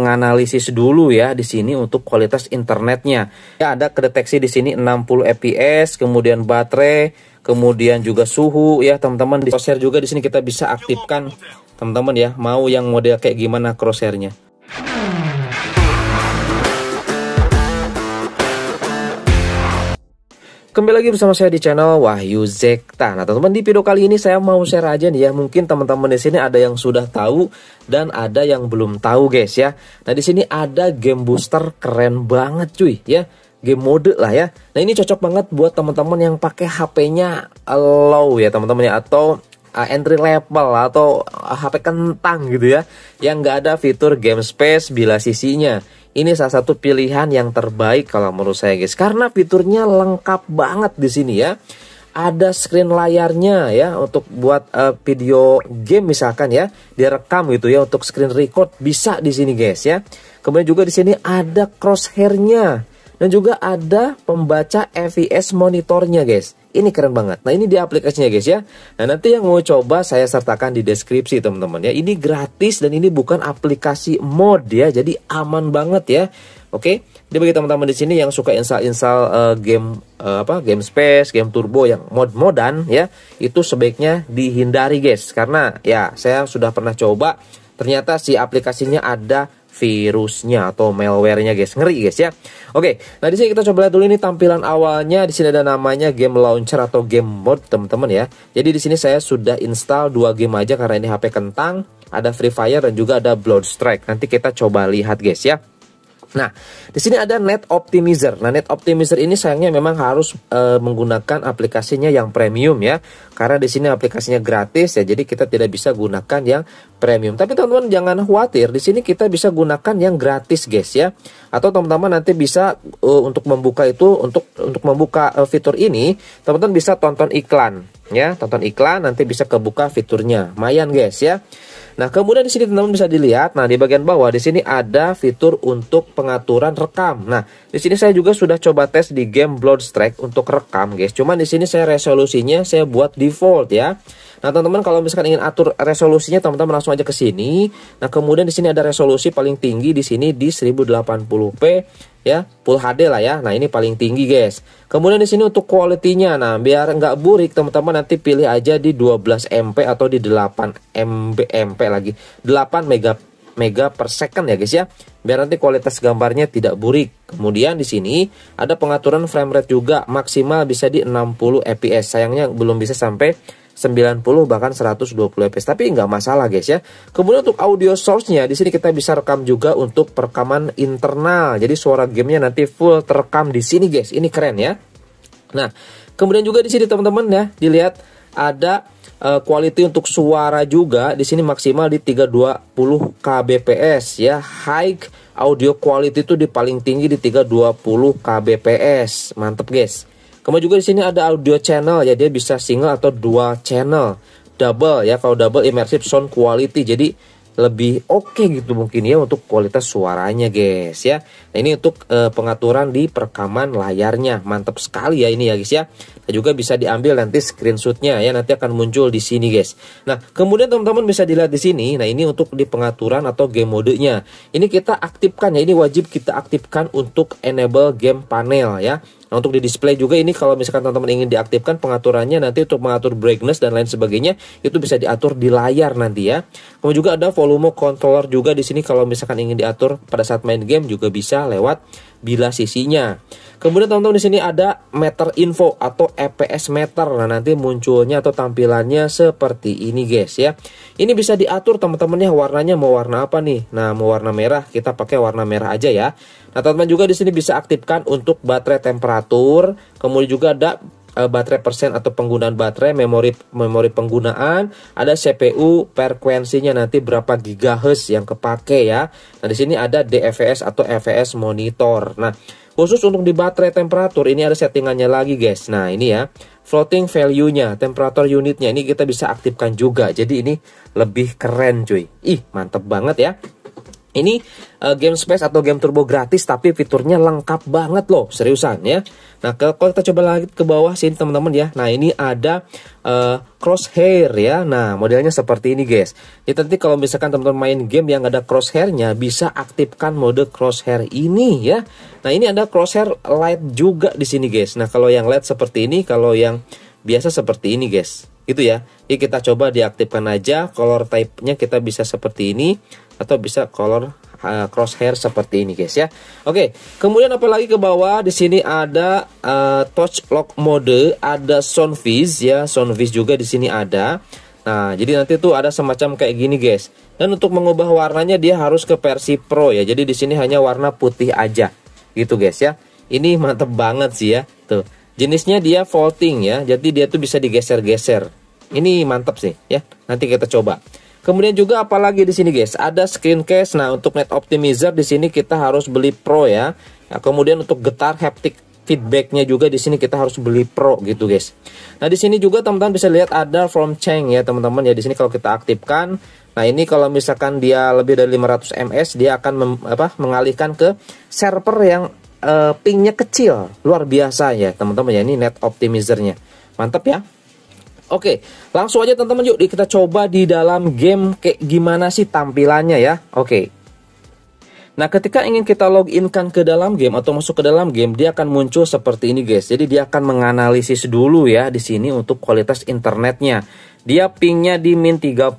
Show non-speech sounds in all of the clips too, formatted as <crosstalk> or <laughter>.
menganalisis dulu ya di sini untuk kualitas internetnya. Ya ada kedeteksi di sini 60 fps, kemudian baterai, kemudian juga suhu ya teman-teman. Di crosshair juga di sini kita bisa aktifkan teman-teman ya, mau yang model kayak gimana crosshairnya. Kembali lagi bersama saya di channel Wahyu Zekta. Nah, teman-teman di video kali ini saya mau share aja nih ya. Mungkin teman-teman di sini ada yang sudah tahu dan ada yang belum tahu, guys ya. Nah, di sini ada game booster keren banget cuy, ya. Game mode lah ya. Nah, ini cocok banget buat teman-teman yang pakai HP-nya low ya, teman-teman ya atau uh, entry level atau HP uh, kentang gitu ya yang nggak ada fitur game space bila sisinya ini salah satu pilihan yang terbaik kalau menurut saya guys karena fiturnya lengkap banget di sini ya. Ada screen layarnya ya untuk buat uh, video game misalkan ya direkam gitu ya untuk screen record bisa di sini guys ya. Kemudian juga di sini ada crosshairnya dan juga ada pembaca FVS monitornya guys. Ini keren banget. Nah ini di aplikasinya guys ya. Nah nanti yang mau coba saya sertakan di deskripsi teman-teman ya. Ini gratis dan ini bukan aplikasi mod ya. Jadi aman banget ya. Oke, jadi bagi teman-teman di sini yang suka install-install uh, game uh, apa game space, game turbo yang mod-modan ya, itu sebaiknya dihindari guys karena ya saya sudah pernah coba ternyata si aplikasinya ada virusnya atau malwarenya guys ngeri guys ya oke nah di sini kita coba lihat dulu ini tampilan awalnya di sini ada namanya game launcher atau game mode teman-teman ya jadi di sini saya sudah install dua game aja karena ini HP kentang ada Free Fire dan juga ada Blood Strike. nanti kita coba lihat guys ya Nah, di sini ada Net Optimizer. Nah, Net Optimizer ini sayangnya memang harus e, menggunakan aplikasinya yang premium ya. Karena di sini aplikasinya gratis ya, jadi kita tidak bisa gunakan yang premium. Tapi teman-teman jangan khawatir, di sini kita bisa gunakan yang gratis guys ya. Atau teman-teman nanti bisa e, untuk membuka itu untuk untuk membuka e, fitur ini, teman-teman bisa tonton iklan ya, tonton iklan nanti bisa kebuka fiturnya. Mayan guys ya. Nah, kemudian di sini teman-teman bisa dilihat, nah di bagian bawah di sini ada fitur untuk pengaturan rekam. Nah, di sini saya juga sudah coba tes di game Blood Strike untuk rekam, guys. Cuman di sini saya resolusinya saya buat default ya. Nah, teman-teman kalau misalkan ingin atur resolusinya, teman-teman langsung aja ke sini. Nah, kemudian di sini ada resolusi paling tinggi di sini di 1080p ya, full HD lah ya. Nah, ini paling tinggi, guys. Kemudian di sini untuk kualitinya. Nah, biar nggak burik, teman-teman nanti pilih aja di 12 MP atau di 8 MB MP lagi. 8 mega mega per second ya guys ya biar nanti kualitas gambarnya tidak burik kemudian di sini ada pengaturan frame rate juga maksimal bisa di 60 fps sayangnya belum bisa sampai 90 bahkan 120 fps tapi nggak masalah guys ya kemudian untuk audio source-nya di sini kita bisa rekam juga untuk perekaman internal jadi suara gamenya nanti full terekam di sini guys ini keren ya nah kemudian juga di sini teman-teman ya dilihat ada kualiti eh, quality untuk suara juga di sini maksimal di 320 kbps ya high audio quality itu di paling tinggi di 320 kbps mantep guys Kemudian juga di sini ada audio channel ya, dia bisa single atau dual channel. Double ya, kalau double immersive sound quality. Jadi lebih oke okay gitu mungkin ya untuk kualitas suaranya guys ya. Nah ini untuk e, pengaturan di perekaman layarnya mantap sekali ya ini ya guys ya. Nah, juga bisa diambil nanti screenshotnya ya nanti akan muncul di sini guys. Nah kemudian teman-teman bisa dilihat di sini. Nah ini untuk di pengaturan atau game modenya. Ini kita aktifkan ya ini wajib kita aktifkan untuk enable game panel ya. Nah untuk di display juga ini kalau misalkan teman-teman ingin diaktifkan pengaturannya nanti untuk mengatur brightness dan lain sebagainya itu bisa diatur di layar nanti ya. Kemudian juga ada volume controller juga di sini kalau misalkan ingin diatur pada saat main game juga bisa lewat bila sisinya. Kemudian teman-teman di sini ada meter info atau EPS meter. Nah, nanti munculnya atau tampilannya seperti ini guys ya. Ini bisa diatur teman-teman ya warnanya mau warna apa nih. Nah, mau warna merah kita pakai warna merah aja ya. Nah, teman-teman juga di sini bisa aktifkan untuk baterai temperatur, kemudian juga ada eh, baterai persen atau penggunaan baterai, memori memori penggunaan, ada CPU, frekuensinya nanti berapa gigahertz yang kepake ya. Nah, di sini ada DFS atau FS monitor. Nah, Khusus untuk di baterai temperatur ini ada settingannya lagi guys. Nah ini ya floating value-nya, temperatur unitnya ini kita bisa aktifkan juga. Jadi ini lebih keren cuy. Ih mantep banget ya. Ini uh, game space atau game turbo gratis tapi fiturnya lengkap banget loh, seriusan ya. Nah, kalau kita coba lagi ke bawah sini teman-teman ya. Nah, ini ada uh, crosshair ya. Nah, modelnya seperti ini guys. Ya nanti kalau misalkan teman-teman main game yang ada crosshairnya bisa aktifkan mode crosshair ini ya. Nah, ini ada crosshair light juga di sini guys. Nah, kalau yang light seperti ini, kalau yang biasa seperti ini guys. Gitu ya. Jadi kita coba diaktifkan aja color type-nya kita bisa seperti ini atau bisa color uh, crosshair seperti ini guys ya. Oke, kemudian apalagi ke bawah di sini ada uh, touch lock mode, ada sound vis ya, sound vis juga di sini ada. Nah, jadi nanti tuh ada semacam kayak gini guys. Dan untuk mengubah warnanya dia harus ke versi Pro ya. Jadi di sini hanya warna putih aja. Gitu guys ya. Ini <laughs> mantep banget sih ya. Tuh. Jenisnya dia folding ya. Jadi dia tuh bisa digeser-geser. Ini mantap sih ya. Nanti kita coba. Kemudian juga apalagi di sini guys, ada screen case. Nah, untuk net optimizer di sini kita harus beli Pro ya. Nah, kemudian untuk getar haptic feedbacknya juga di sini kita harus beli Pro gitu guys. Nah, di sini juga teman-teman bisa lihat ada from Cheng ya teman-teman ya di sini kalau kita aktifkan Nah ini kalau misalkan dia lebih dari 500 ms dia akan mem, apa, mengalihkan ke server yang e, pingnya kecil luar biasa ya teman-teman ya ini net optimizernya mantap ya Oke, langsung aja teman-teman yuk kita coba di dalam game kayak gimana sih tampilannya ya. Oke. Nah, ketika ingin kita login kan ke dalam game atau masuk ke dalam game, dia akan muncul seperti ini guys. Jadi dia akan menganalisis dulu ya di sini untuk kualitas internetnya. Dia pingnya di min 30,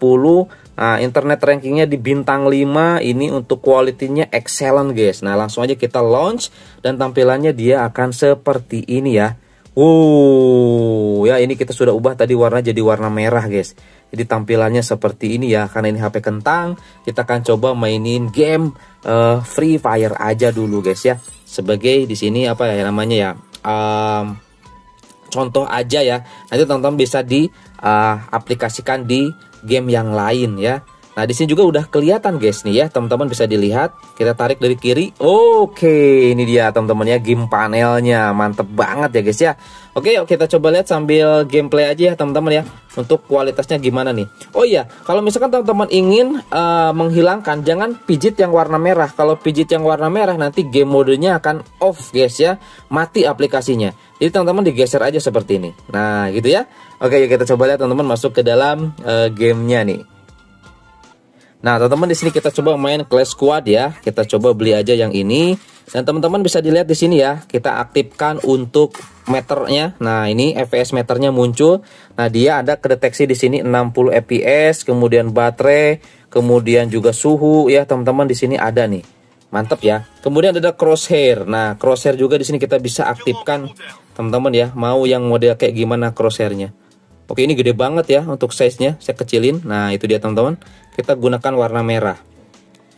nah internet rankingnya di bintang 5, ini untuk kualitinya excellent guys. Nah, langsung aja kita launch dan tampilannya dia akan seperti ini ya. Oh, ya ini kita sudah ubah tadi warna jadi warna merah, guys. Jadi tampilannya seperti ini ya, karena ini HP kentang, kita akan coba mainin game uh, Free Fire aja dulu, guys ya. Sebagai di sini apa ya namanya ya? Um, contoh aja ya. Nanti teman-teman bisa diaplikasikan eh, uh, di game yang lain ya. Nah, di sini juga udah kelihatan guys nih ya, teman-teman bisa dilihat. Kita tarik dari kiri. Oke, ini dia teman-teman ya game panelnya. Mantep banget ya guys ya. Oke, yuk kita coba lihat sambil gameplay aja ya teman-teman ya. Untuk kualitasnya gimana nih. Oh iya, kalau misalkan teman-teman ingin uh, menghilangkan, jangan pijit yang warna merah. Kalau pijit yang warna merah nanti game modenya akan off guys ya. Mati aplikasinya. Jadi teman-teman digeser aja seperti ini. Nah, gitu ya. Oke, yuk kita coba lihat teman-teman masuk ke dalam uh, gamenya nih. Nah, teman-teman di sini kita coba main Clash Squad ya. Kita coba beli aja yang ini. Dan teman-teman bisa dilihat di sini ya, kita aktifkan untuk meternya. Nah, ini FPS meternya muncul. Nah, dia ada kedeteksi di sini 60 FPS, kemudian baterai, kemudian juga suhu ya, teman-teman di sini ada nih. Mantap ya. Kemudian ada crosshair. Nah, crosshair juga di sini kita bisa aktifkan teman-teman ya, mau yang model kayak gimana crosshairnya. Oke ini gede banget ya untuk size-nya, saya kecilin. Nah itu dia teman-teman, kita gunakan warna merah.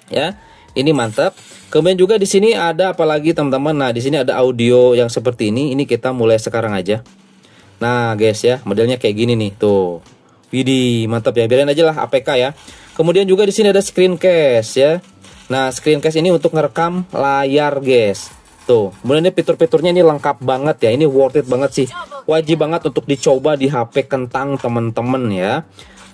Ya, ini mantap. Kemudian juga di sini ada apalagi teman-teman. Nah di sini ada audio yang seperti ini. Ini kita mulai sekarang aja. Nah guys ya, modelnya kayak gini nih tuh. Widih, mantap ya. Biarin aja lah APK ya. Kemudian juga di sini ada screen case ya. Nah, screen case ini untuk ngerekam layar, guys. Tuh, kemudian ini fitur-fiturnya ini lengkap banget ya. Ini worth it banget sih. Wajib banget untuk dicoba di HP kentang teman-teman ya.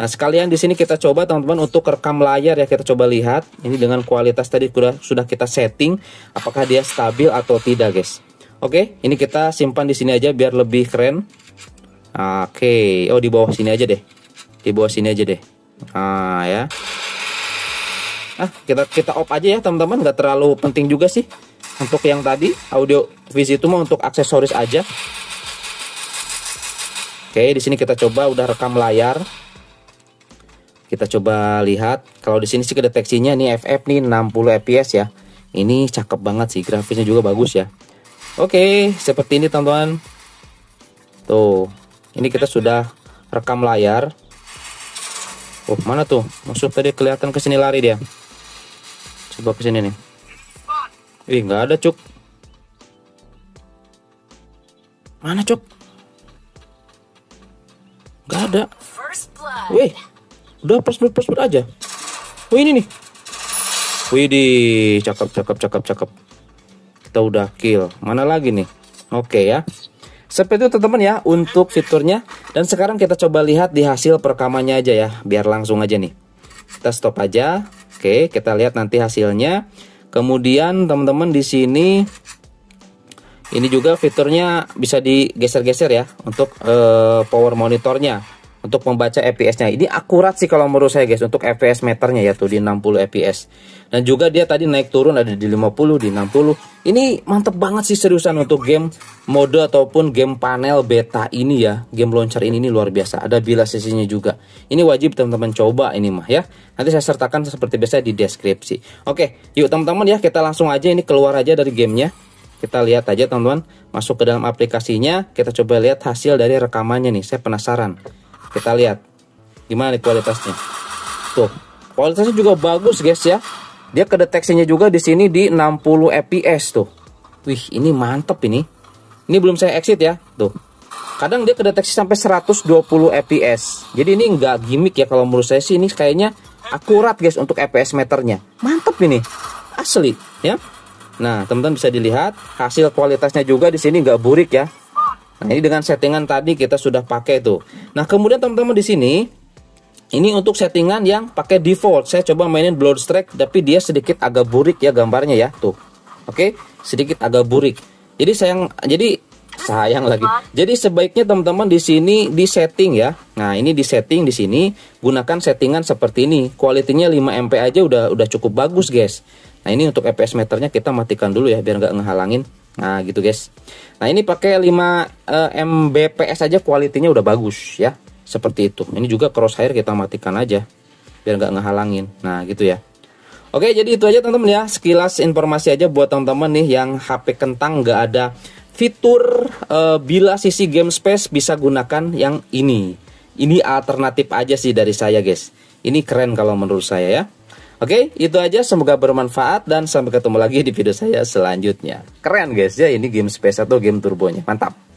Nah, sekalian di sini kita coba teman-teman untuk rekam layar ya kita coba lihat ini dengan kualitas tadi sudah sudah kita setting apakah dia stabil atau tidak, guys. Oke, ini kita simpan di sini aja biar lebih keren. Oke, oh di bawah sini aja deh. Di bawah sini aja deh. Ah ya. Ah, kita kita off aja ya, teman-teman, nggak terlalu penting juga sih. Untuk yang tadi audio visi itu mah untuk aksesoris aja. Oke, di sini kita coba udah rekam layar. Kita coba lihat kalau di sini sih kedeteksinya nih FF nih 60 fps ya. Ini cakep banget sih, grafisnya juga bagus ya. Oke, seperti ini teman-teman. Tuh, ini kita sudah rekam layar. Oh, mana tuh? Masuk tadi kelihatan ke sini lari dia. Coba ke sini nih. Ih, nggak ada, Cuk. Mana, Cuk? Nggak ada. Wih, udah first blood, first blood aja. Wih, oh, ini nih. Wih, di cakep, cakep, cakep, cakep. Kita udah kill. Mana lagi nih? Oke ya. Seperti itu teman-teman ya untuk fiturnya. Dan sekarang kita coba lihat di hasil perekamannya aja ya. Biar langsung aja nih. Kita stop aja. Oke, kita lihat nanti hasilnya. Kemudian teman-teman di sini ini juga fiturnya bisa digeser-geser ya untuk uh, power monitornya untuk membaca FPS-nya. Ini akurat sih kalau menurut saya guys untuk FPS meternya ya tuh di 60 FPS. Dan juga dia tadi naik turun ada di 50, di 60. Ini mantep banget sih seriusan untuk game mode ataupun game panel beta ini ya. Game launcher ini, ini luar biasa. Ada bila sisinya juga. Ini wajib teman-teman coba ini mah ya. Nanti saya sertakan seperti biasa di deskripsi. Oke, yuk teman-teman ya kita langsung aja ini keluar aja dari gamenya kita lihat aja teman-teman masuk ke dalam aplikasinya kita coba lihat hasil dari rekamannya nih saya penasaran kita lihat gimana nih kualitasnya. Tuh, kualitasnya juga bagus guys ya. Dia kedeteksinya juga di sini di 60 fps tuh. Wih, ini mantep ini. Ini belum saya exit ya, tuh. Kadang dia kedeteksi sampai 120 fps. Jadi ini nggak gimmick ya kalau menurut saya sih ini kayaknya akurat guys untuk fps meternya. Mantep ini, asli ya. Nah, teman-teman bisa dilihat hasil kualitasnya juga di sini nggak burik ya. Nah, ini dengan settingan tadi kita sudah pakai tuh. Nah, kemudian teman-teman di sini ini untuk settingan yang pakai default. Saya coba mainin strike tapi dia sedikit agak burik ya gambarnya ya, tuh. Oke, sedikit agak burik. Jadi sayang jadi sayang lagi. Jadi sebaiknya teman-teman di sini di setting ya. Nah, ini di setting di sini gunakan settingan seperti ini. Kualitinya 5 MP aja udah udah cukup bagus, guys. Nah, ini untuk FPS meternya kita matikan dulu ya biar nggak ngehalangin. Nah, gitu guys. Nah, ini pakai 5 uh, eh, Mbps aja kualitinya udah bagus ya. Seperti itu. Ini juga crosshair kita matikan aja biar nggak ngehalangin. Nah, gitu ya. Oke, jadi itu aja teman-teman ya. Sekilas informasi aja buat teman-teman nih yang HP kentang nggak ada fitur uh, bila sisi game space bisa gunakan yang ini. Ini alternatif aja sih dari saya, guys. Ini keren kalau menurut saya ya. Oke, itu aja. Semoga bermanfaat dan sampai ketemu lagi di video saya selanjutnya. Keren guys ya, ini game Space atau game turbonya. Mantap.